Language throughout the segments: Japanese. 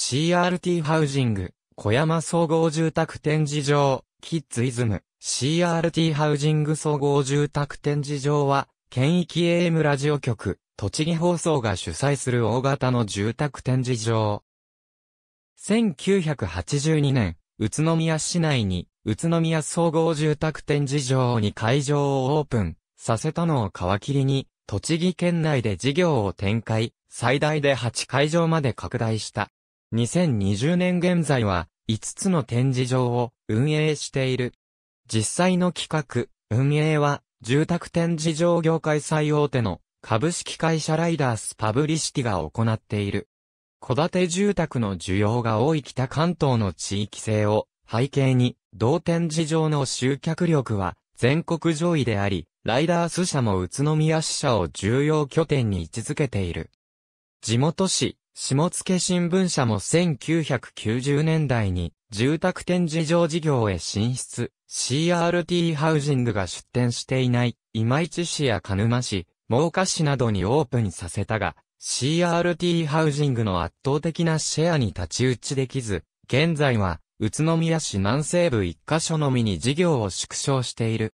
CRT ハウジング、小山総合住宅展示場、キッズイズム、CRT ハウジング総合住宅展示場は、県域 AM ラジオ局、栃木放送が主催する大型の住宅展示場。1982年、宇都宮市内に、宇都宮総合住宅展示場に会場をオープンさせたのを皮切りに、栃木県内で事業を展開、最大で8会場まで拡大した。2020年現在は5つの展示場を運営している。実際の企画、運営は住宅展示場業界最大手の株式会社ライダースパブリシティが行っている。戸建て住宅の需要が多い北関東の地域性を背景に、同展示場の集客力は全国上位であり、ライダース社も宇都宮支社を重要拠点に位置づけている。地元市、下野新聞社も1990年代に住宅展示場事業へ進出、CRT ハウジングが出展していない今市市や鹿沼市、真岡市などにオープンさせたが、CRT ハウジングの圧倒的なシェアに立ち打ちできず、現在は宇都宮市南西部一箇所のみに事業を縮小している。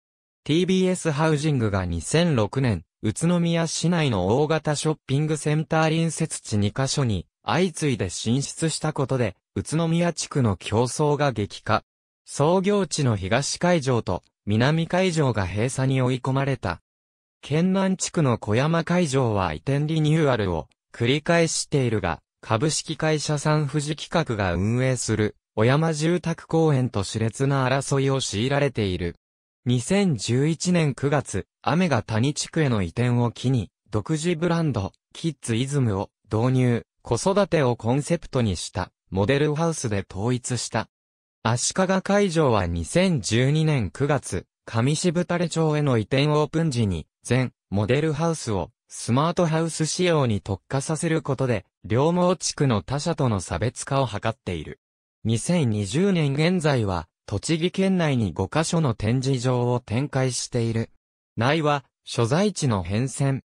TBS ハウジングが2006年、宇都宮市内の大型ショッピングセンター隣接地2カ所に相次いで進出したことで、宇都宮地区の競争が激化。創業地の東会場と南海場が閉鎖に追い込まれた。県南地区の小山会場は移転リニューアルを繰り返しているが、株式会社三富士企画が運営する小山住宅公園と熾烈な争いを強いられている。2011年9月、雨が谷地区への移転を機に、独自ブランド、キッズイズムを導入、子育てをコンセプトにした、モデルハウスで統一した。足利会場は2012年9月、上渋谷町への移転オープン時に、全、モデルハウスを、スマートハウス仕様に特化させることで、両毛地区の他社との差別化を図っている。2020年現在は、栃木県内に5カ所の展示場を展開している。内は、所在地の変遷。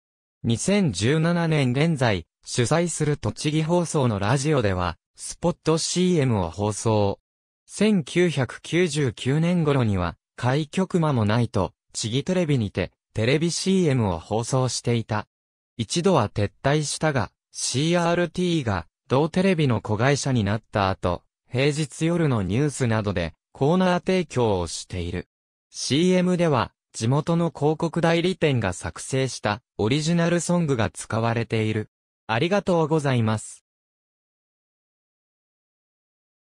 2017年現在、主催する栃木放送のラジオでは、スポット CM を放送。1999年頃には、開局間もないと、地域テレビにて、テレビ CM を放送していた。一度は撤退したが、CRT が、同テレビの子会社になった後、平日夜のニュースなどで、コーナー提供をしている。CM では、地元の広告代理店が作成したオリジナルソングが使われている。ありがとうございます。